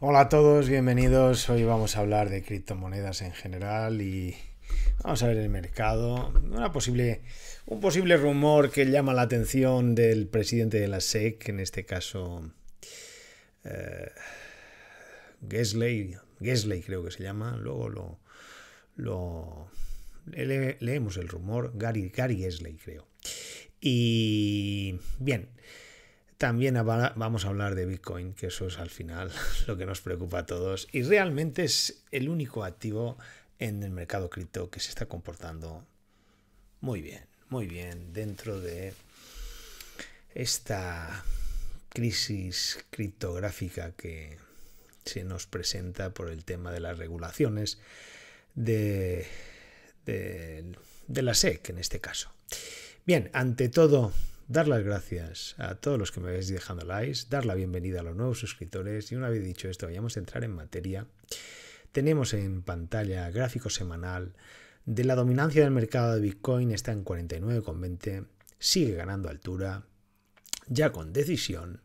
Hola a todos, bienvenidos. Hoy vamos a hablar de criptomonedas en general y vamos a ver el mercado. Una posible, un posible rumor que llama la atención del presidente de la SEC, en este caso eh, Gesley, Gesley creo que se llama. Luego lo, leemos el rumor, Gary, Gary Gesley creo. Y bien. También vamos a hablar de Bitcoin, que eso es al final lo que nos preocupa a todos. Y realmente es el único activo en el mercado cripto que se está comportando muy bien, muy bien dentro de esta crisis criptográfica que se nos presenta por el tema de las regulaciones de, de, de la SEC en este caso. Bien, ante todo, dar las gracias a todos los que me veis dejando likes, dar la bienvenida a los nuevos suscriptores y una vez dicho esto, vayamos a entrar en materia. Tenemos en pantalla gráfico semanal de la dominancia del mercado de Bitcoin, está en 49,20, sigue ganando altura, ya con decisión.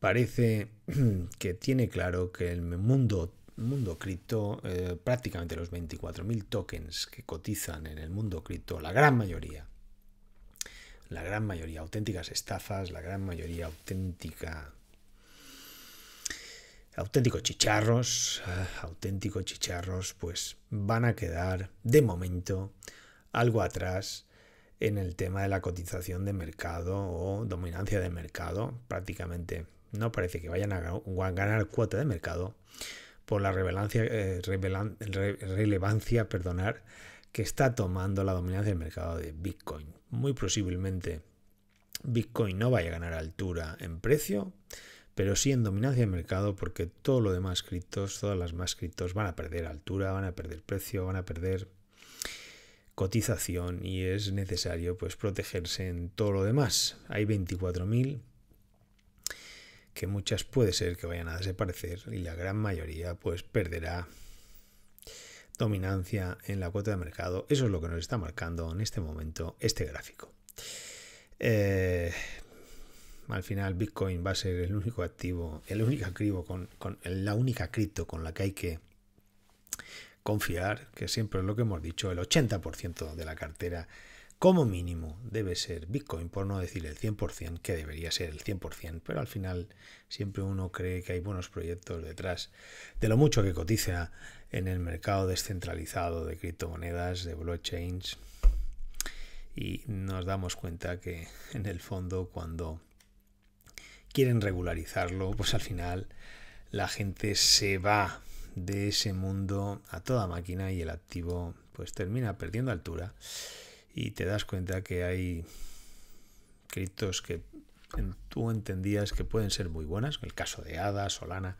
Parece que tiene claro que el mundo, mundo cripto, eh, prácticamente los 24.000 tokens que cotizan en el mundo cripto, la gran mayoría, la gran mayoría, auténticas estafas, la gran mayoría, auténtica... Auténticos chicharros, ah, auténticos chicharros, pues van a quedar de momento algo atrás en el tema de la cotización de mercado o dominancia de mercado. Prácticamente no parece que vayan a ganar cuota de mercado por la eh, relevancia perdonar, que está tomando la dominancia del mercado de Bitcoin muy posiblemente Bitcoin no vaya a ganar altura en precio, pero sí en dominancia de mercado porque todo lo demás criptos, todas las más criptos van a perder altura, van a perder precio, van a perder cotización y es necesario pues protegerse en todo lo demás. Hay 24.000 que muchas puede ser que vayan a desaparecer y la gran mayoría pues perderá dominancia en la cuota de mercado. Eso es lo que nos está marcando en este momento este gráfico. Eh, al final Bitcoin va a ser el único activo, el único activo con, con, la única cripto con la que hay que confiar, que siempre es lo que hemos dicho, el 80% de la cartera como mínimo debe ser Bitcoin, por no decir el 100%, que debería ser el 100%, pero al final siempre uno cree que hay buenos proyectos detrás de lo mucho que cotiza en el mercado descentralizado de criptomonedas, de blockchains. Y nos damos cuenta que en el fondo cuando quieren regularizarlo, pues al final la gente se va de ese mundo a toda máquina y el activo pues termina perdiendo altura y te das cuenta que hay criptos que tú entendías que pueden ser muy buenas, el caso de Ada, Solana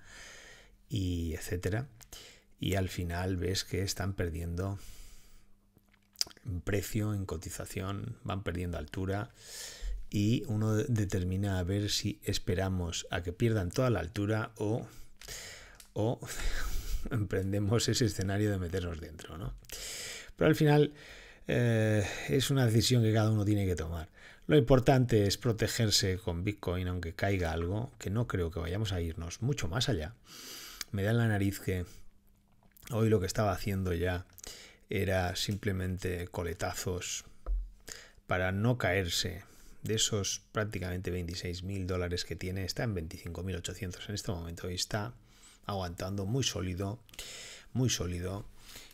y etcétera, y al final ves que están perdiendo precio, en cotización, van perdiendo altura y uno determina a ver si esperamos a que pierdan toda la altura o, emprendemos ese escenario de meternos dentro. ¿no? Pero al final eh, es una decisión que cada uno tiene que tomar. Lo importante es protegerse con Bitcoin aunque caiga algo, que no creo que vayamos a irnos mucho más allá. Me da en la nariz que Hoy lo que estaba haciendo ya era simplemente coletazos para no caerse de esos prácticamente 26 mil dólares que tiene, está en 25.800 en este momento y está aguantando muy sólido, muy sólido.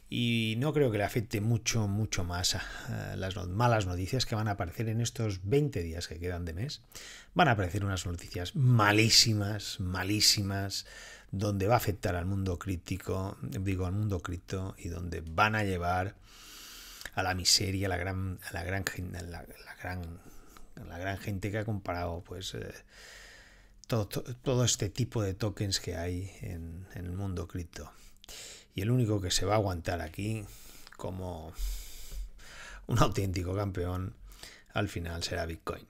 Y no creo que le afecte mucho, mucho más a las malas noticias que van a aparecer en estos 20 días que quedan de mes. Van a aparecer unas noticias malísimas, malísimas donde va a afectar al mundo crítico, digo, al mundo cripto y donde van a llevar a la miseria, a la gran, a la gran, la, gran, la gran gente que ha comparado pues. Eh, todo, todo, este tipo de tokens que hay en, el mundo cripto. Y el único que se va a aguantar aquí como un auténtico campeón al final será Bitcoin.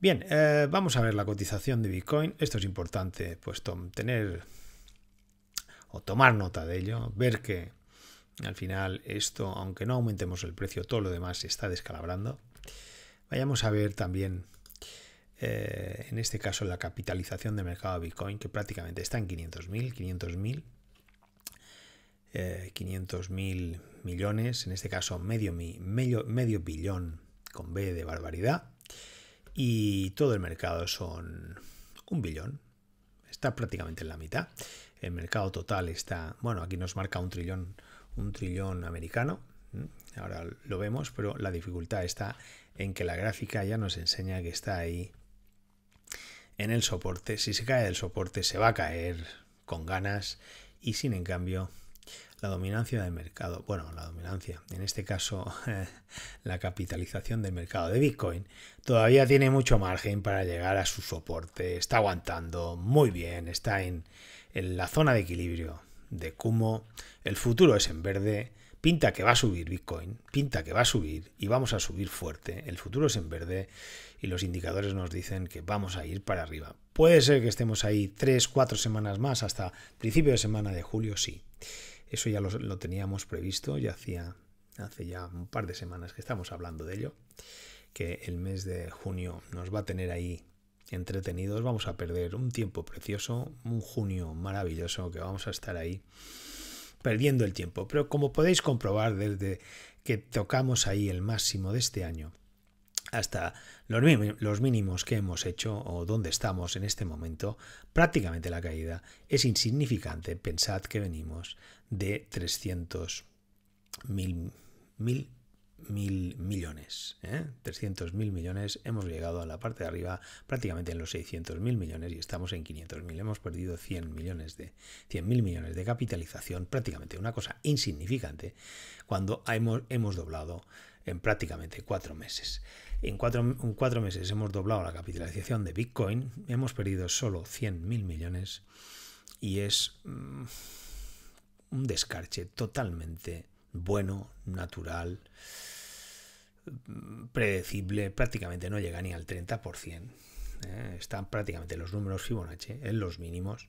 Bien, eh, vamos a ver la cotización de Bitcoin. Esto es importante, pues, tom, tener o tomar nota de ello, ver que al final esto, aunque no aumentemos el precio, todo lo demás se está descalabrando. Vayamos a ver también, eh, en este caso, la capitalización de mercado de Bitcoin, que prácticamente está en 500.000, 500.000, 500.000 millones, en este caso medio, medio, medio billón con B de barbaridad. Y todo el mercado son un billón, está prácticamente en la mitad. El mercado total está, bueno, aquí nos marca un trillón, un trillón americano. Ahora lo vemos, pero la dificultad está en que la gráfica ya nos enseña que está ahí en el soporte. Si se cae del soporte, se va a caer con ganas y sin en cambio la dominancia del mercado, bueno, la dominancia, en este caso la capitalización del mercado de Bitcoin, todavía tiene mucho margen para llegar a su soporte, está aguantando muy bien, está en en la zona de equilibrio de cómo el futuro es en verde, pinta que va a subir Bitcoin, pinta que va a subir y vamos a subir fuerte, el futuro es en verde y los indicadores nos dicen que vamos a ir para arriba. Puede ser que estemos ahí tres, cuatro semanas más hasta principio de semana de julio, sí. Eso ya lo, lo teníamos previsto, ya hacía, hace ya un par de semanas que estamos hablando de ello, que el mes de junio nos va a tener ahí entretenidos, vamos a perder un tiempo precioso, un junio maravilloso que vamos a estar ahí perdiendo el tiempo. Pero como podéis comprobar desde que tocamos ahí el máximo de este año hasta los, mínimos que hemos hecho o donde estamos en este momento, prácticamente la caída es insignificante. Pensad que venimos de 300 mil, mil mil millones. 300 ¿eh? mil millones, hemos llegado a la parte de arriba prácticamente en los 600 mil millones y estamos en 500 mil. Hemos perdido 100 millones de 100 mil millones de capitalización, prácticamente una cosa insignificante, cuando hemos, hemos doblado en prácticamente cuatro meses. En cuatro, cuatro meses hemos doblado la capitalización de Bitcoin, hemos perdido solo 100 mil millones y es mm, un descarche totalmente bueno, natural predecible, prácticamente no llega ni al 30%. ¿eh? Están prácticamente los números Fibonacci en los mínimos.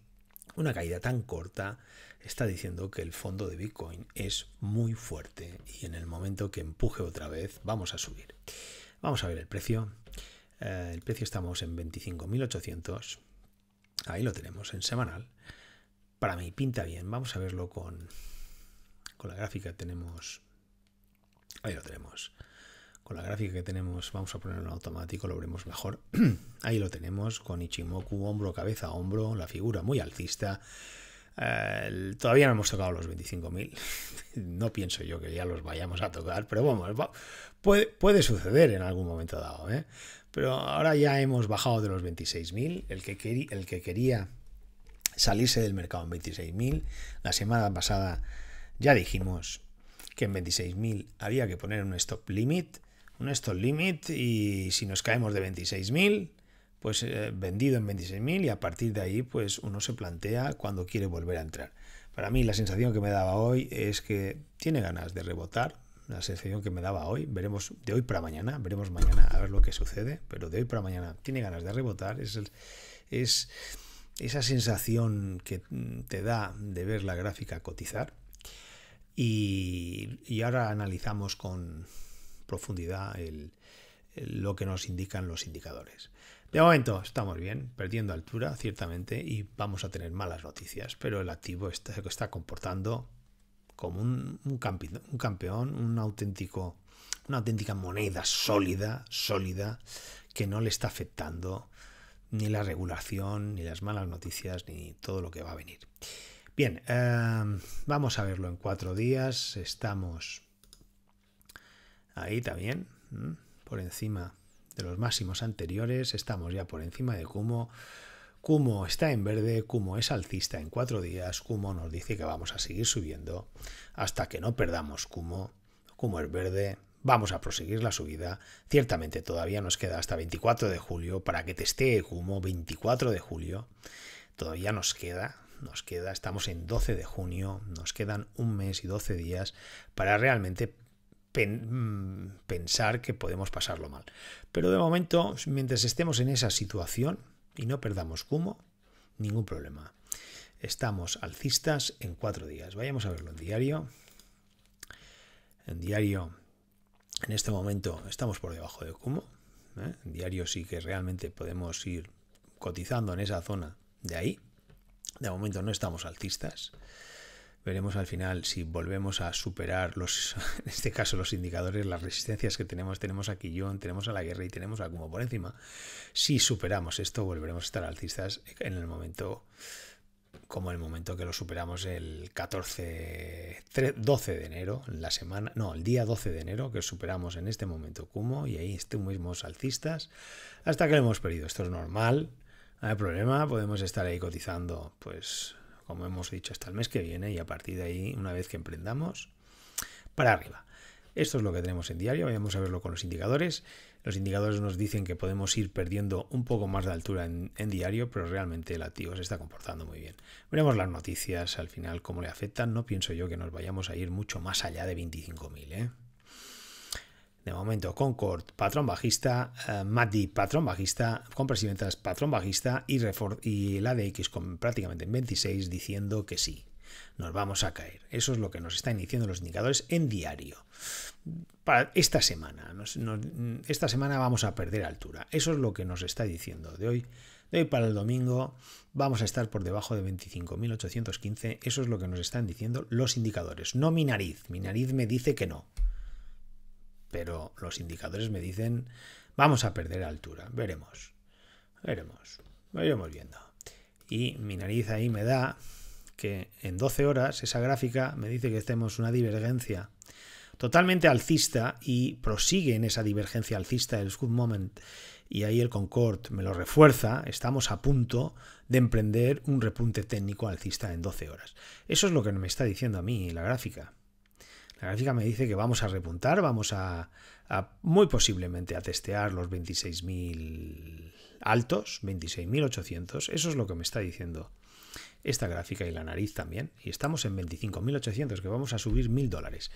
Una caída tan corta está diciendo que el fondo de Bitcoin es muy fuerte y en el momento que empuje otra vez vamos a subir. Vamos a ver el precio. Eh, el precio estamos en 25.800. Ahí lo tenemos en semanal. Para mí pinta bien. Vamos a verlo con, con la gráfica. Tenemos... Ahí lo tenemos con la gráfica que tenemos, vamos a ponerlo en automático, lo veremos mejor. Ahí lo tenemos con Ichimoku, hombro, cabeza, hombro, la figura muy alcista. Eh, todavía no hemos tocado los 25.000. no pienso yo que ya los vayamos a tocar, pero vamos, puede, puede, suceder en algún momento dado. ¿eh? Pero ahora ya hemos bajado de los 26.000. El, que el que quería salirse del mercado en 26.000, la semana pasada ya dijimos que en 26.000 había que poner un stop limit un stop limit y si nos caemos de 26.000, pues eh, vendido en 26.000 y a partir de ahí pues uno se plantea cuando quiere volver a entrar. Para mí la sensación que me daba hoy es que tiene ganas de rebotar, la sensación que me daba hoy, veremos de hoy para mañana, veremos mañana a ver lo que sucede, pero de hoy para mañana tiene ganas de rebotar, es, es esa sensación que mm, te da de ver la gráfica cotizar y, y ahora analizamos con, profundidad lo que nos indican los indicadores. De momento estamos bien, perdiendo altura, ciertamente, y vamos a tener malas noticias, pero el activo está, está comportando como un, campeón, un auténtico, una auténtica moneda sólida, sólida, que no le está afectando ni la regulación, ni las malas noticias, ni todo lo que va a venir. Bien, eh, vamos a verlo en cuatro días. Estamos Ahí también, por encima de los máximos anteriores, estamos ya por encima de Kumo. Kumo está en verde, Kumo es alcista en cuatro días, Kumo nos dice que vamos a seguir subiendo hasta que no perdamos Kumo. Kumo es verde, vamos a proseguir la subida. Ciertamente todavía nos queda hasta 24 de julio para que testee Kumo, 24 de julio. Todavía nos queda, nos queda, estamos en 12 de junio, nos quedan un mes y 12 días para realmente Mm, pensar que podemos pasarlo mal. Pero de momento, mientras estemos en esa situación y no perdamos CUMO ningún problema. Estamos alcistas en cuatro días. Vayamos a verlo en diario. En diario, en este momento estamos por debajo de CUMO. ¿eh? En diario sí que realmente podemos ir cotizando en esa zona de ahí. De momento no estamos alcistas. Veremos al final si volvemos a superar los, en este caso, los indicadores, las resistencias que tenemos. Tenemos a Quillón, tenemos a la guerra y tenemos a como por encima. Si superamos esto, volveremos a estar alcistas en el momento como el momento que lo superamos el 14, 12 de enero, la semana, no, el día 12 de enero, que superamos en este momento Kumo y ahí estuvimos alcistas hasta que lo hemos perdido. Esto es normal, no hay problema, podemos estar ahí cotizando, pues como hemos dicho, hasta el mes que viene y a partir de ahí, una vez que emprendamos, para arriba. Esto es lo que tenemos en diario, vamos a verlo con los indicadores. Los indicadores nos dicen que podemos ir perdiendo un poco más de altura en, diario, pero realmente el activo se está comportando muy bien. Veremos las noticias al final, cómo le afectan. No pienso yo que nos vayamos a ir mucho más allá de 25.000. ¿eh? de momento Concord, patrón bajista, uh, patrón bajista, compras y ventas, patrón bajista y, y la DX con prácticamente en 26 diciendo que sí, nos vamos a caer. Eso es lo que nos están diciendo los indicadores en diario. Para esta semana, esta semana vamos a perder altura. Eso es lo que nos está diciendo de hoy. De hoy para el domingo vamos a estar por debajo de 25.815. Eso es lo que nos están diciendo los indicadores. No mi nariz. Mi nariz me dice que no pero los indicadores me dicen vamos a perder altura. Veremos. Veremos. Lo viendo. Y mi nariz ahí me da que en 12 horas esa gráfica me dice que tenemos una divergencia totalmente alcista y prosigue en esa divergencia alcista el good Moment y ahí el Concord me lo refuerza, estamos a punto de emprender un repunte técnico alcista en 12 horas. Eso es lo que me está diciendo a mí la gráfica. La gráfica me dice que vamos a repuntar, vamos a, muy posiblemente a testear los 26.000 altos, 26.800. Eso es lo que me está diciendo esta gráfica y la nariz también. Y estamos en 25.800, que vamos a subir 1.000 dólares.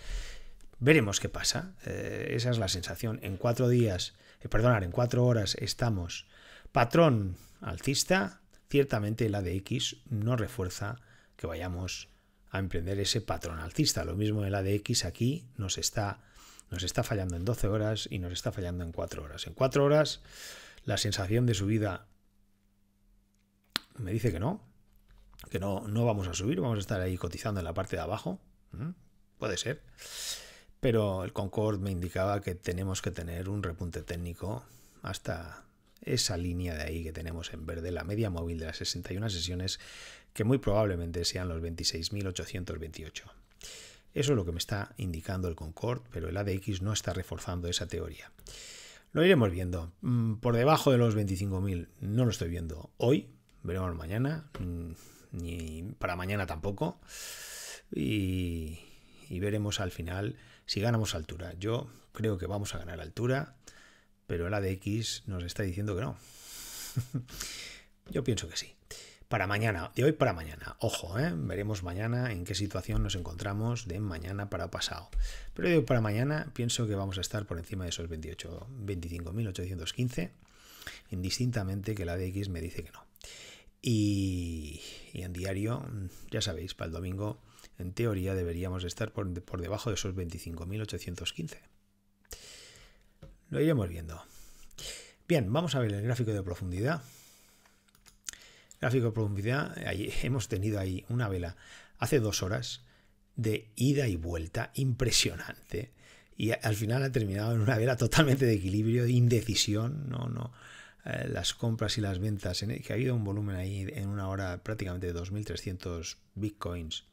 Veremos qué pasa. Eh, esa es la sensación. En cuatro días, eh, perdonar, en cuatro horas estamos patrón alcista. Ciertamente la de X no refuerza que vayamos a emprender ese patrón alcista. Lo mismo el ADX aquí nos está, nos está fallando en 12 horas y nos está fallando en 4 horas. En 4 horas la sensación de subida me dice que no, que no, no vamos a subir, vamos a estar ahí cotizando en la parte de abajo. Puede ser. Pero el Concord me indicaba que tenemos que tener un repunte técnico hasta esa línea de ahí que tenemos en verde, la media móvil de las 61 sesiones que muy probablemente sean los 26.828. Eso es lo que me está indicando el Concord, pero el ADX no está reforzando esa teoría. Lo iremos viendo. Mm, por debajo de los 25.000 no lo estoy viendo hoy, veremos mañana, mm, ni para mañana tampoco. Y, y veremos al final si ganamos altura. Yo creo que vamos a ganar altura, pero el ADX nos está diciendo que no. Yo pienso que sí para mañana, de hoy para mañana. Ojo, ¿eh? veremos mañana en qué situación nos encontramos de mañana para pasado. Pero de hoy para mañana pienso que vamos a estar por encima de esos 28, 25.815, indistintamente que la X me dice que no. Y, en diario, ya sabéis, para el domingo, en teoría deberíamos estar por, por debajo de esos 25.815. Lo iremos viendo. Bien, vamos a ver el gráfico de profundidad gráfico de profundidad, hemos tenido ahí una vela hace dos horas de ida y vuelta impresionante. Y al final ha terminado en una vela totalmente de equilibrio, de indecisión, no, no. Eh, las compras y las ventas, e, que ha habido un volumen ahí en una hora prácticamente de 2.300 bitcoins,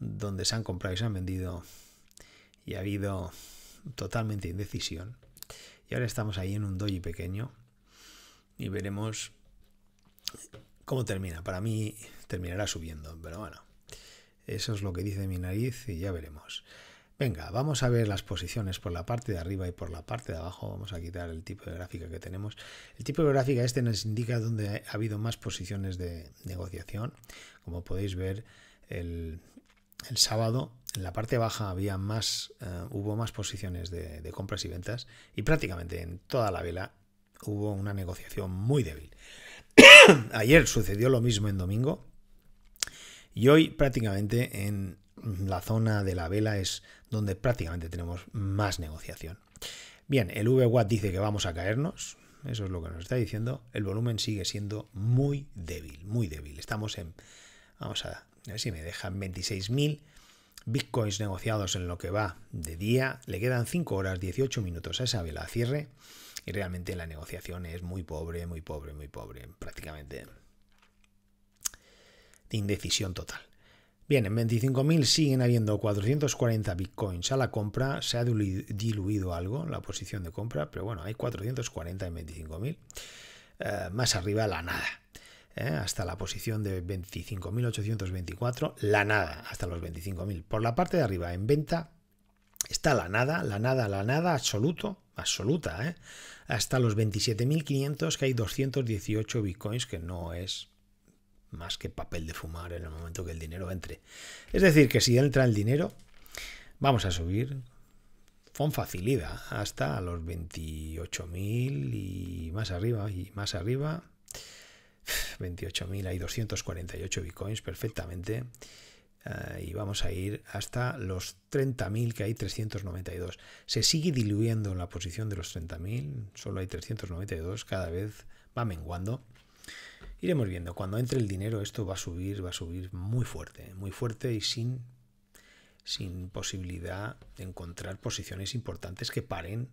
donde se han comprado y se han vendido, y ha habido totalmente indecisión. Y ahora estamos ahí en un doji pequeño y veremos ¿Cómo termina? Para mí terminará subiendo, pero bueno. Eso es lo que dice mi nariz y ya veremos. Venga, vamos a ver las posiciones por la parte de arriba y por la parte de abajo. Vamos a quitar el tipo de gráfica que tenemos. El tipo de gráfica este nos indica dónde ha habido más posiciones de negociación. Como podéis ver, el, sábado en la parte baja había más, eh, hubo más posiciones de compras y ventas y prácticamente en toda la vela hubo una negociación muy débil. Ayer sucedió lo mismo en domingo. Y hoy prácticamente en la zona de la vela es donde prácticamente tenemos más negociación. Bien, el VWAT dice que vamos a caernos, eso es lo que nos está diciendo. El volumen sigue siendo muy débil, muy débil. Estamos en, vamos a, ver si me dejan 26.000 bitcoins negociados en lo que va de día. Le quedan 5 horas 18 minutos a esa vela cierre y realmente la negociación es muy pobre, muy pobre, muy pobre, prácticamente de indecisión total. Bien, en 25.000 siguen habiendo 440 bitcoins a la compra, se ha diluido algo la posición de compra, pero bueno, hay 440 en 25.000, eh, más arriba la nada. Eh, hasta la posición de 25.824, la nada, hasta los 25.000. Por la parte de arriba, en venta, está la nada, la nada, la nada absoluto, absoluta, ¿eh? hasta los 27.500 que hay 218 bitcoins, que no es más que papel de fumar en el momento que el dinero entre. Es decir, que si entra el dinero, vamos a subir con facilidad hasta los 28.000 y más arriba, y más arriba, 28.000, hay 248 bitcoins perfectamente. Eh, y vamos a ir hasta los 30.000 que hay 392. Se sigue diluyendo en la posición de los 30.000, solo hay 392, cada vez va menguando. Iremos viendo, cuando entre el dinero esto va a subir, va a subir muy fuerte, muy fuerte y sin, sin posibilidad de encontrar posiciones importantes que paren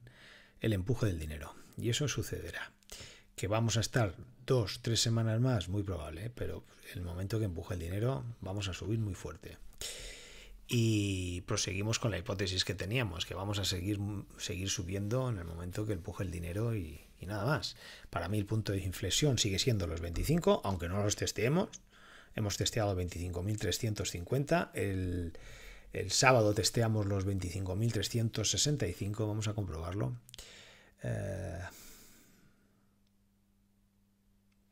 el empuje del dinero. Y eso sucederá que vamos a estar dos, tres semanas más, muy probable, ¿eh? pero el momento que empuje el dinero vamos a subir muy fuerte. Y proseguimos con la hipótesis que teníamos, que vamos a seguir, seguir subiendo en el momento que empuje el dinero y, nada más. Para mí el punto de inflexión sigue siendo los 25, aunque no los testeemos. Hemos testeado 25.350. El, el sábado testeamos los 25.365. Vamos a comprobarlo. Eh,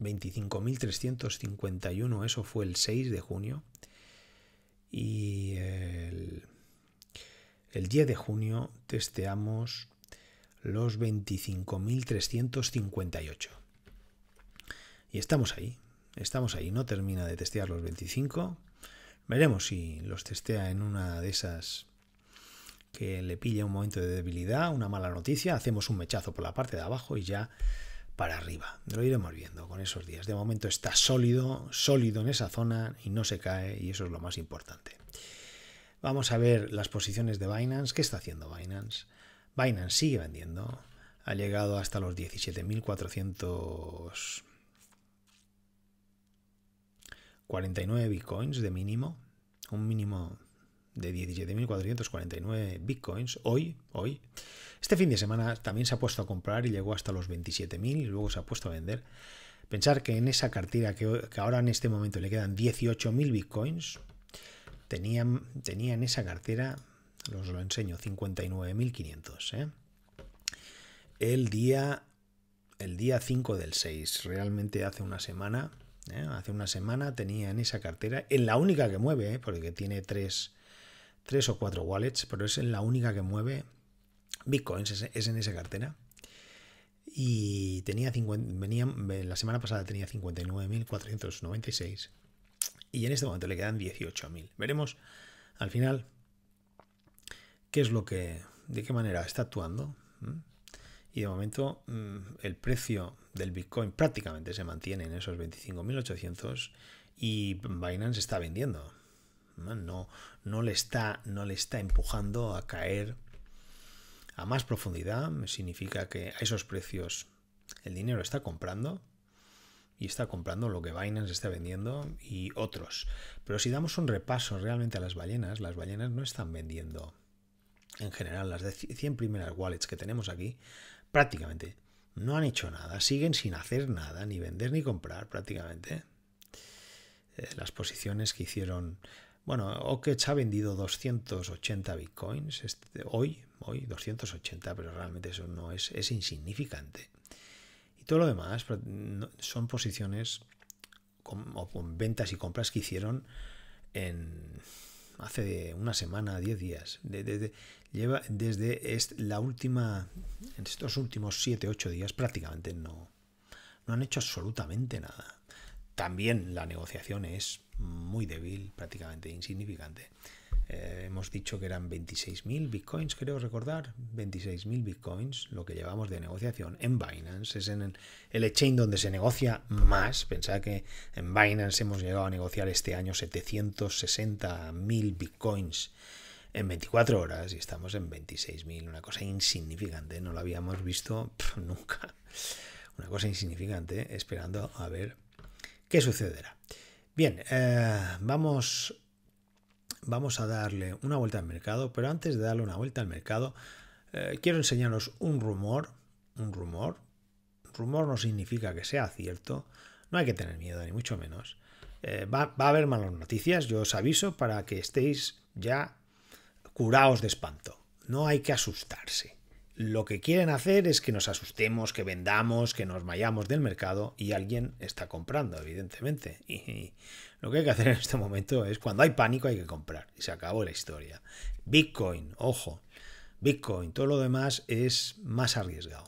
25.351, eso fue el 6 de junio. Y el, 10 de junio testeamos los 25.358. Y estamos ahí, estamos ahí, no termina de testear los 25. Veremos si los testea en una de esas que le pilla un momento de debilidad, una mala noticia, hacemos un mechazo por la parte de abajo y ya para arriba. Lo iremos viendo con esos días. De momento está sólido, sólido en esa zona y no se cae y eso es lo más importante. Vamos a ver las posiciones de Binance. ¿Qué está haciendo Binance? Binance sigue vendiendo. Ha llegado hasta los 17.449 bitcoins de mínimo. Un mínimo de 17.449 bitcoins hoy, hoy. Este fin de semana también se ha puesto a comprar y llegó hasta los 27.000 y luego se ha puesto a vender. Pensar que en esa cartera que, ahora en este momento le quedan 18.000 bitcoins, tenía, en esa cartera, os lo enseño, 59.500. ¿eh? El, día, el día 5 del 6, realmente hace una semana, ¿eh? hace una semana tenía en esa cartera, en la única que mueve, ¿eh? porque tiene tres, tres o cuatro wallets, pero es la única que mueve bitcoins, es, en esa cartera. Y tenía venía, eh, la semana pasada tenía 59.496 y en este momento le quedan 18.000. Veremos al final qué es lo que, de qué manera está actuando. Y de momento mm, el precio del Bitcoin prácticamente se mantiene en esos 25.800 y Binance está vendiendo. No, no, le está, no le está empujando a caer a más profundidad. Significa que a esos precios el dinero está comprando y está comprando lo que Binance está vendiendo y otros. Pero si damos un repaso realmente a las ballenas, las ballenas no están vendiendo en general las 100 primeras wallets que tenemos aquí, prácticamente no han hecho nada, siguen sin hacer nada, ni vender ni comprar prácticamente. Eh, las posiciones que hicieron bueno, Okech ha vendido 280 bitcoins este, hoy, hoy 280, pero realmente eso no es, es insignificante. Y todo lo demás son posiciones o ventas y compras que hicieron en hace una semana, 10 días. lleva desde la última, en estos últimos 7, 8 días prácticamente no, no han hecho absolutamente nada. También la negociación es muy débil, prácticamente insignificante. Eh, hemos dicho que eran 26.000 bitcoins, creo recordar, 26.000 bitcoins, lo que llevamos de negociación en Binance. Es en el, exchange donde se negocia más. Pensad que en Binance hemos llegado a negociar este año 760.000 bitcoins en 24 horas y estamos en 26.000, una cosa insignificante, no lo habíamos visto nunca. Una cosa insignificante, esperando a ver qué sucederá. Bien, eh, vamos, vamos a darle una vuelta al mercado, pero antes de darle una vuelta al mercado, eh, quiero enseñaros un rumor, un rumor. Rumor no significa que sea cierto, no hay que tener miedo, ni mucho menos. Eh, va, va, a haber malas noticias, yo os aviso para que estéis ya curaos de espanto. No hay que asustarse lo que quieren hacer es que nos asustemos, que vendamos, que nos vayamos del mercado y alguien está comprando, evidentemente. Y lo que hay que hacer en este momento es cuando hay pánico hay que comprar y se acabó la historia. Bitcoin, ojo, Bitcoin, todo lo demás es más arriesgado.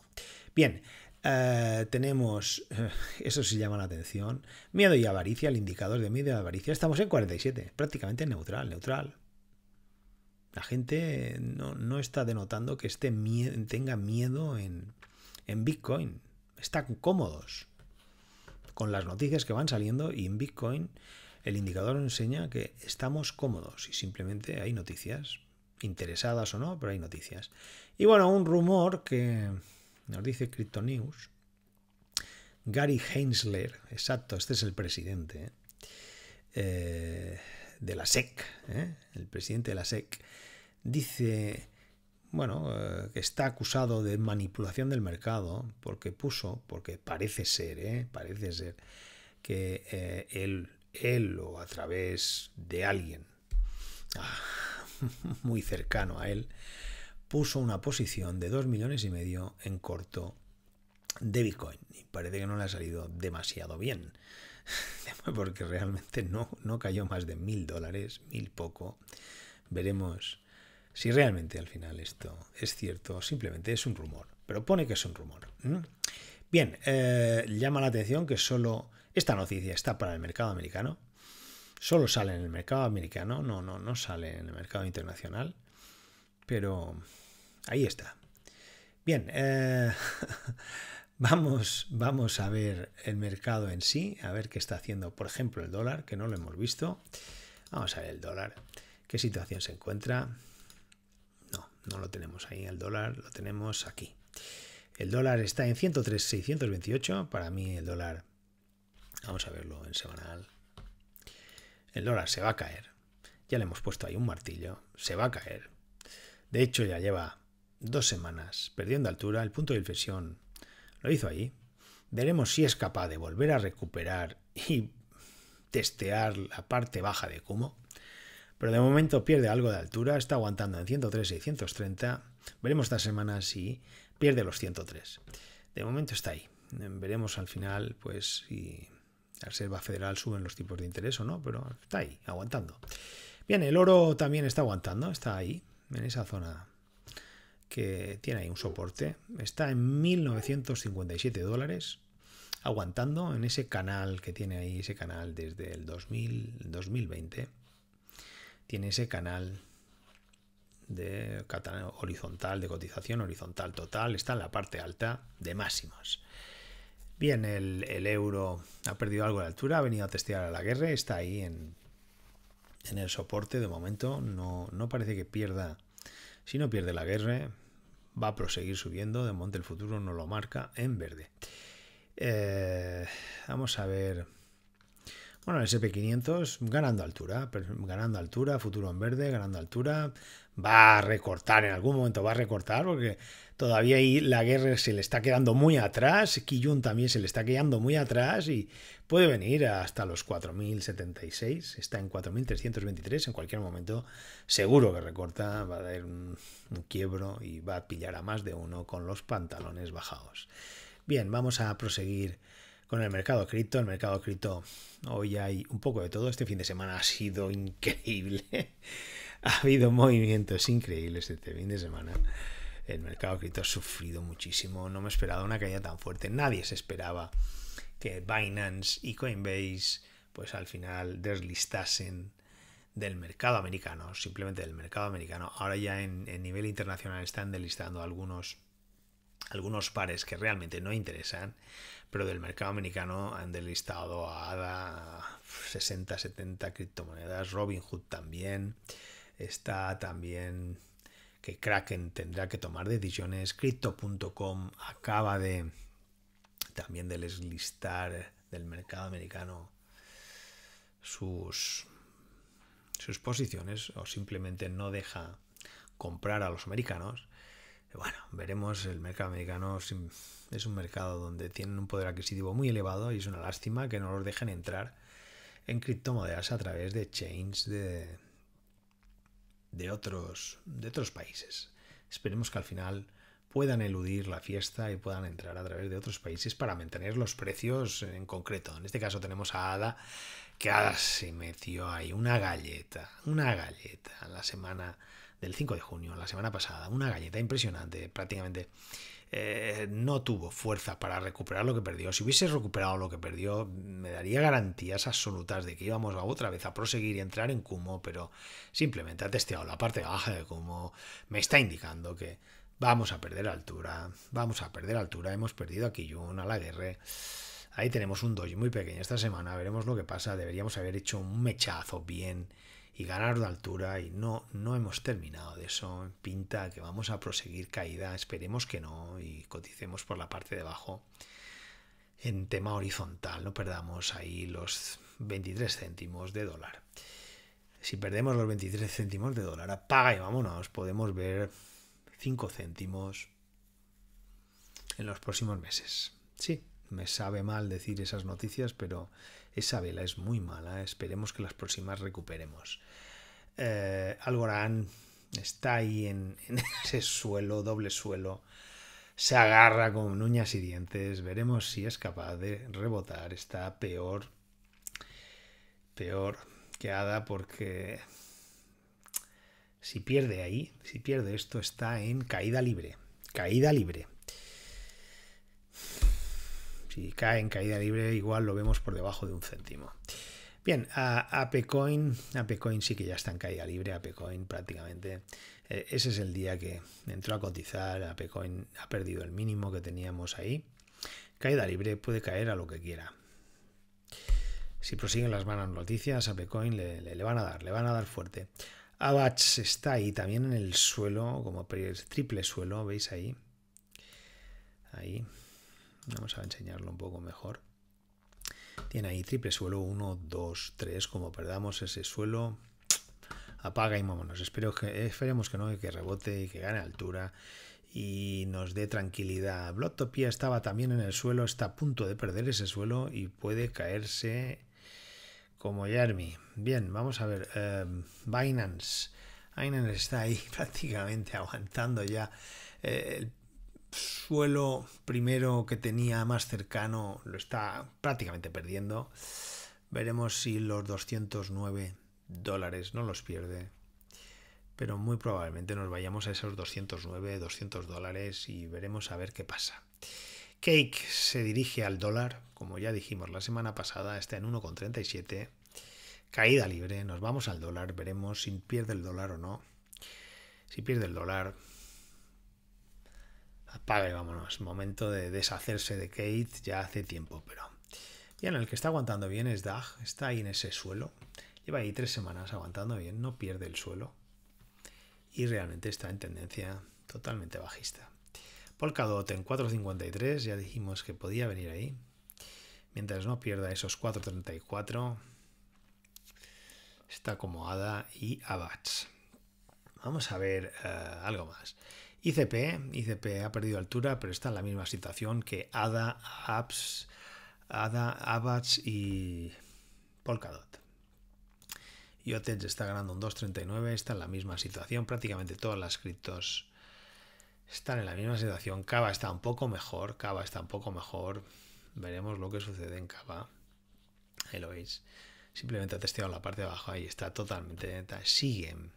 Bien, eh, tenemos, eso sí llama la atención, miedo y avaricia, el indicador de miedo y avaricia, estamos en 47, prácticamente neutral, neutral, la gente no, está denotando que esté tenga miedo en, Bitcoin. Están cómodos con las noticias que van saliendo y en Bitcoin el indicador enseña que estamos cómodos y simplemente hay noticias, interesadas o no, pero hay noticias. Y bueno, un rumor que nos dice Crypto News, Gary Heinsler, exacto, este es el presidente. ¿eh? de la SEC, ¿eh? el presidente de la SEC, dice bueno, eh, que está acusado de manipulación del mercado porque puso, porque parece ser, ¿eh? parece ser que él, él o a través de alguien ah, muy cercano a él, puso una posición de 2 millones y medio en corto de Bitcoin. Y parece que no le ha salido demasiado bien. porque realmente no, no cayó más de mil dólares, mil poco. Veremos si realmente al final esto es cierto simplemente es un rumor. Pero pone que es un rumor. Bien, eh, llama la atención que solo esta noticia está para el mercado americano. Solo sale en el mercado americano, no, no, no sale en el mercado internacional. Pero ahí está. Bien, eh, Vamos, vamos a ver el mercado en sí, a ver qué está haciendo, por ejemplo, el dólar, que no lo hemos visto. Vamos a ver el dólar, qué situación se encuentra. No, no lo tenemos ahí, el dólar lo tenemos aquí. El dólar está en 103.628, para mí el dólar, vamos a verlo en semanal. El dólar se va a caer, ya le hemos puesto ahí un martillo, se va a caer. De hecho, ya lleva dos semanas perdiendo altura, el punto de inflexión lo hizo ahí. Veremos si es capaz de volver a recuperar y testear la parte baja de Kumo. Pero de momento pierde algo de altura, está aguantando en 103 y 130. Veremos esta semana si pierde los 103. De momento está ahí. Veremos al final pues si la Reserva Federal suben los tipos de interés o no, pero está ahí, aguantando. Bien, el oro también está aguantando, está ahí, en esa zona que tiene ahí un soporte, está en 1957 dólares, aguantando en ese canal que tiene ahí, ese canal desde el 2020, tiene ese canal de horizontal, de cotización horizontal total, está en la parte alta de máximos Bien, el, euro ha perdido algo de altura, ha venido a testear a la guerra, está ahí en, en el soporte de momento, no parece que pierda si no pierde la guerra, va a proseguir subiendo. De monte el futuro no lo marca en verde. Eh, vamos a ver. Bueno, el SP500 ganando altura, ganando altura, futuro en verde, ganando altura. Va a recortar en algún momento, va a recortar porque todavía ahí la guerra se le está quedando muy atrás, Kiyun también se le está quedando muy atrás y puede venir hasta los 4.076, está en 4.323, en cualquier momento seguro que recorta, va a dar un, un quiebro y va a pillar a más de uno con los pantalones bajados. Bien, vamos a proseguir con el mercado cripto. El mercado cripto hoy hay un poco de todo. Este fin de semana ha sido increíble. ha habido movimientos increíbles este fin de semana. El mercado cripto ha sufrido muchísimo. No me esperaba una caída tan fuerte. Nadie se esperaba que Binance y Coinbase, pues al final deslistasen del mercado americano, simplemente del mercado americano. Ahora ya en, nivel internacional están deslistando algunos algunos pares que realmente no interesan, pero del mercado americano han deslistado a ADA 60, 70 criptomonedas, Robinhood también, está también que Kraken tendrá que tomar decisiones. Crypto.com acaba de también de listar del mercado americano sus, sus posiciones o simplemente no deja comprar a los americanos. Bueno, veremos, el mercado americano es un mercado donde tienen un poder adquisitivo muy elevado y es una lástima que no los dejen entrar en criptomonedas a través de chains de, de otros, de otros países. Esperemos que al final puedan eludir la fiesta y puedan entrar a través de otros países para mantener los precios en concreto. En este caso tenemos a Ada, que Ada se metió ahí una galleta, una galleta, la semana del 5 de junio, la semana pasada, una galleta impresionante, prácticamente eh, no tuvo fuerza para recuperar lo que perdió. Si hubiese recuperado lo que perdió, me daría garantías absolutas de que íbamos otra vez a proseguir y entrar en Kumo, pero simplemente ha testeado la parte baja de Kumo. Me está indicando que vamos a perder altura, vamos a perder altura. Hemos perdido a Kiyun, a la guerra. Ahí tenemos un doji muy pequeño esta semana, veremos lo que pasa. Deberíamos haber hecho un mechazo bien y ganar de altura y no, no hemos terminado de eso. Pinta que vamos a proseguir caída, esperemos que no y coticemos por la parte de abajo en tema horizontal, no perdamos ahí los 23 céntimos de dólar. Si perdemos los 23 céntimos de dólar, apaga y vámonos, podemos ver 5 céntimos en los próximos meses. Sí, me sabe mal decir esas noticias, pero esa vela es muy mala. Esperemos que las próximas recuperemos eh, Algorand está ahí en, ese suelo, doble suelo, se agarra con uñas y dientes, veremos si es capaz de rebotar, está peor, peor que Ada porque si pierde ahí, si pierde esto, está en caída libre, caída libre. Si cae en caída libre, igual lo vemos por debajo de un céntimo. Bien, a ApeCoin, ApeCoin sí que ya está en caída libre, ApeCoin prácticamente. Eh, ese es el día que entró a cotizar, ApeCoin ha perdido el mínimo que teníamos ahí. Caída libre puede caer a lo que quiera. Si prosiguen las malas noticias, ApeCoin le, le, van a dar, le van a dar fuerte. Avax está ahí también en el suelo, como triple suelo, ¿veis ahí? Ahí. Vamos a enseñarlo un poco mejor. Tiene ahí triple suelo, 1, 2, 3. Como perdamos ese suelo, apaga y vámonos. Espero que, esperemos que no, que rebote y que gane altura y nos dé tranquilidad. Blotopia estaba también en el suelo, está a punto de perder ese suelo y puede caerse como Jeremy. Bien, vamos a ver. Em, Binance. Binance está ahí prácticamente aguantando ya. Eh, el suelo primero que tenía más cercano lo está prácticamente perdiendo. Veremos si los 209 dólares no los pierde. Pero muy probablemente nos vayamos a esos 209, 200 dólares y veremos a ver qué pasa. Cake se dirige al dólar, como ya dijimos la semana pasada, está en 1,37. Caída libre, nos vamos al dólar, veremos si pierde el dólar o no. Si pierde el dólar, apaga vámonos. Momento de deshacerse de Kate ya hace tiempo, pero... Bien, el que está aguantando bien es Dag, está ahí en ese suelo. Lleva ahí tres semanas aguantando bien, no pierde el suelo. Y realmente está en tendencia totalmente bajista. Polkadot en 4.53, ya dijimos que podía venir ahí. Mientras no pierda esos 4.34, está como Ada y Abats. Vamos a ver eh, algo más. ICP, ICP ha perdido altura, pero está en la misma situación que ADA, Apps, ADA, Abats y Polkadot. IOTEX está ganando un 2.39, está en la misma situación, prácticamente todas las criptos están en la misma situación. Kava está un poco mejor, Cava está un poco mejor. Veremos lo que sucede en Kava. Ahí lo veis. Simplemente ha testeado la parte de abajo, ahí está totalmente. Siguen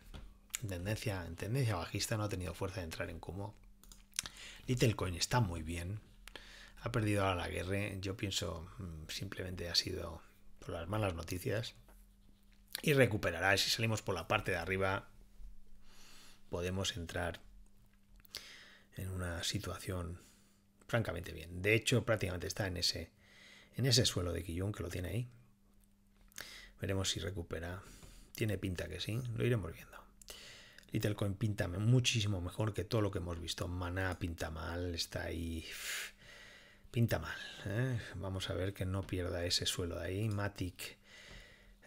tendencia, en tendencia bajista, no ha tenido fuerza de entrar en cómo. Littlecoin está muy bien. Ha perdido ahora la guerra. Yo pienso mm, simplemente ha sido por las malas noticias. Y recuperará. Si salimos por la parte de arriba, podemos entrar en una situación francamente bien. De hecho, prácticamente está en ese, en ese suelo de Kiyun que lo tiene ahí. Veremos si recupera. Tiene pinta que sí. Lo iremos viendo. Littlecoin pinta muchísimo mejor que todo lo que hemos visto. Mana pinta mal, está ahí. Pinta mal. ¿eh? Vamos a ver que no pierda ese suelo de ahí. Matic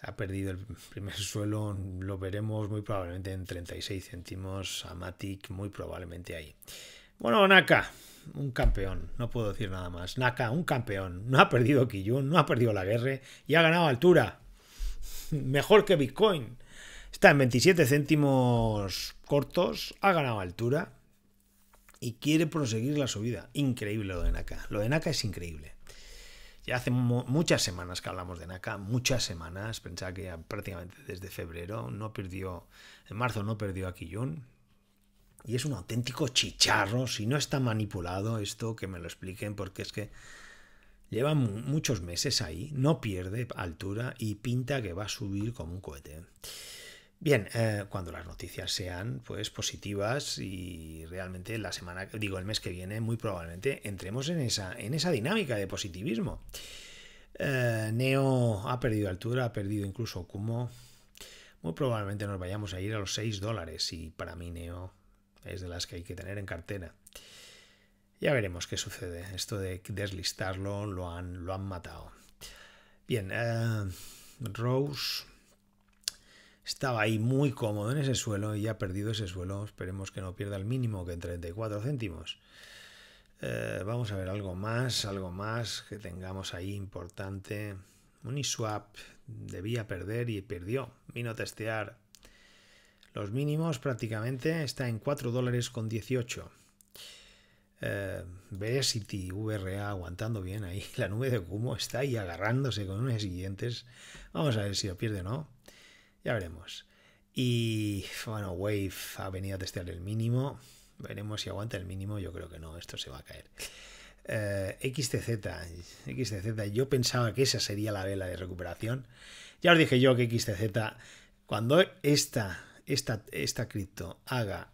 ha perdido el primer suelo. Lo veremos muy probablemente en 36 céntimos. A Matic, muy probablemente ahí. Bueno, Naka, un campeón, no puedo decir nada más. Naka, un campeón, no ha perdido Kiyun, no ha perdido la guerra y ha ganado altura. Mejor que Bitcoin. Está en 27 céntimos cortos, ha ganado altura y quiere proseguir la subida. Increíble lo de Naka. Lo de Naka es increíble. Ya hace muchas semanas que hablamos de Naka, muchas semanas, pensaba que ya prácticamente desde febrero no perdió, en marzo no perdió a Kiyun. Y es un auténtico chicharro, si no está manipulado esto, que me lo expliquen, porque es que lleva muchos meses ahí, no pierde altura y pinta que va a subir como un cohete. Bien, eh, cuando las noticias sean pues positivas y realmente la semana, digo el mes que viene, muy probablemente entremos en esa, en esa dinámica de positivismo. Eh, Neo ha perdido altura, ha perdido incluso como Muy probablemente nos vayamos a ir a los 6 dólares y para mí Neo es de las que hay que tener en cartera. Ya veremos qué sucede. Esto de deslistarlo lo han, lo han matado. Bien, eh, Rose estaba ahí muy cómodo en ese suelo y ya ha perdido ese suelo. Esperemos que no pierda el mínimo que en 34 céntimos. Eh, vamos a ver algo más, algo más que tengamos ahí importante. Uniswap debía perder y perdió. Vino a testear los mínimos prácticamente. Está en 4 dólares con 18. Eh, Veracity, VRA aguantando bien ahí. La nube de humo está ahí agarrándose con unas siguientes. Vamos a ver si lo pierde o no. Ya veremos. Y bueno, Wave ha venido a testear el mínimo. Veremos si aguanta el mínimo. Yo creo que no, esto se va a caer. Eh, XTZ, XTZ, yo pensaba que esa sería la vela de recuperación. Ya os dije yo que XTZ, cuando esta, esta, esta cripto haga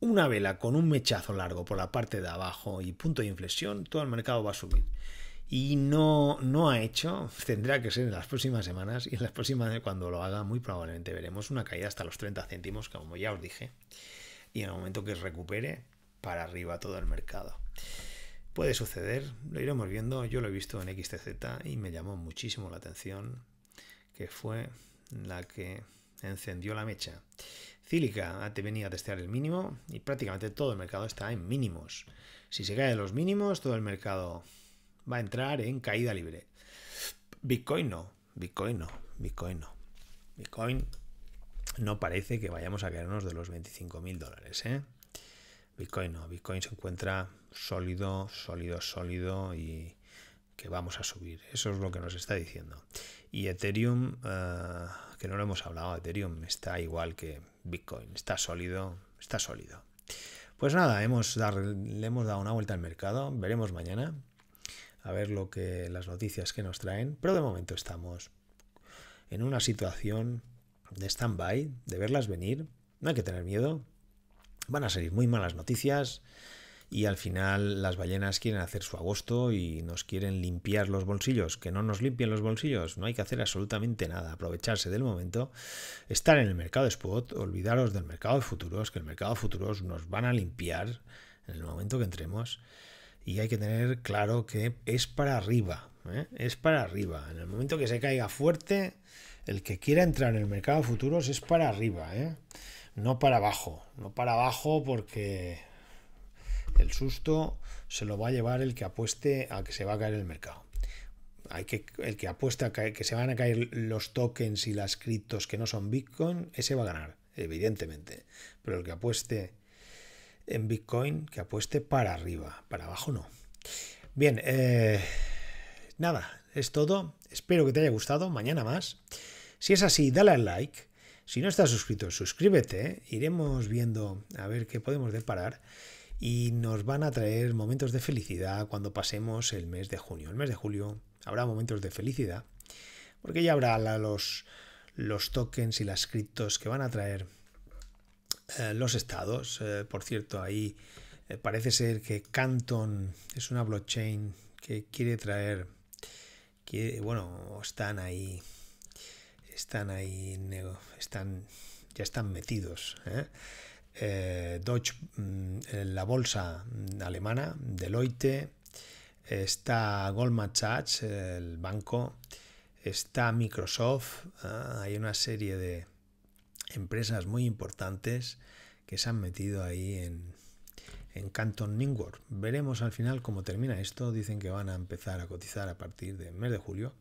una vela con un mechazo largo por la parte de abajo y punto de inflexión, todo el mercado va a subir y no, no ha hecho, tendrá que ser en las próximas semanas y en las próximas, cuando lo haga, muy probablemente veremos una caída hasta los 30 céntimos, como ya os dije, y en el momento que recupere, para arriba todo el mercado. Puede suceder, lo iremos viendo, yo lo he visto en XTZ y me llamó muchísimo la atención, que fue la que encendió la mecha. Cílica ah, te venía a testear el mínimo y prácticamente todo el mercado está en mínimos. Si se cae de los mínimos, todo el mercado va a entrar en caída libre. Bitcoin no, Bitcoin no, Bitcoin no. Bitcoin no parece que vayamos a caernos de los 25 mil dólares. ¿eh? Bitcoin no, Bitcoin se encuentra sólido, sólido, sólido y que vamos a subir. Eso es lo que nos está diciendo. Y Ethereum, eh, que no lo hemos hablado, Ethereum está igual que Bitcoin, está sólido, está sólido. Pues nada, hemos le hemos dado una vuelta al mercado, veremos mañana a ver lo que las noticias que nos traen, pero de momento estamos en una situación de stand-by, de verlas venir, no hay que tener miedo, van a salir muy malas noticias y al final las ballenas quieren hacer su agosto y nos quieren limpiar los bolsillos, que no nos limpien los bolsillos, no hay que hacer absolutamente nada, aprovecharse del momento, estar en el mercado spot, olvidaros del mercado de futuros, que el mercado de futuros nos van a limpiar en el momento que entremos y hay que tener claro que es para arriba, ¿eh? es para arriba. En el momento que se caiga fuerte, el que quiera entrar en el mercado de futuros es para arriba, ¿eh? no para abajo, no para abajo porque el susto se lo va a llevar el que apueste a que se va a caer el mercado. Hay que, el que apuesta a que se van a caer los tokens y las criptos que no son Bitcoin, ese va a ganar, evidentemente. Pero el que apueste en Bitcoin que apueste para arriba, para abajo no. Bien, eh, nada, es todo. Espero que te haya gustado. Mañana más. Si es así, dale al like. Si no estás suscrito, suscríbete. Iremos viendo a ver qué podemos deparar. Y nos van a traer momentos de felicidad cuando pasemos el mes de junio. El mes de julio habrá momentos de felicidad. Porque ya habrá los, los tokens y las criptos que van a traer eh, los estados. Eh, por cierto, ahí eh, parece ser que Canton es una blockchain que quiere traer, bueno, están ahí, están ahí, están, ya están metidos. Deutsche, mm, la bolsa alemana, Deloitte, está Goldman Sachs, el banco, está Microsoft, ah, hay una serie de, empresas muy importantes que se han metido ahí en, en Canton Ningworth. Veremos al final cómo termina esto. Dicen que van a empezar a cotizar a partir del mes de julio.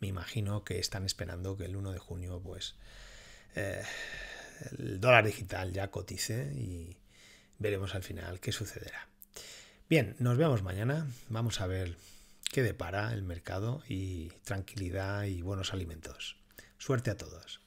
Me imagino que están esperando que el 1 de junio, pues, eh, el dólar digital ya cotice y veremos al final qué sucederá. Bien, nos vemos mañana. Vamos a ver qué depara el mercado y tranquilidad y buenos alimentos. Suerte a todos.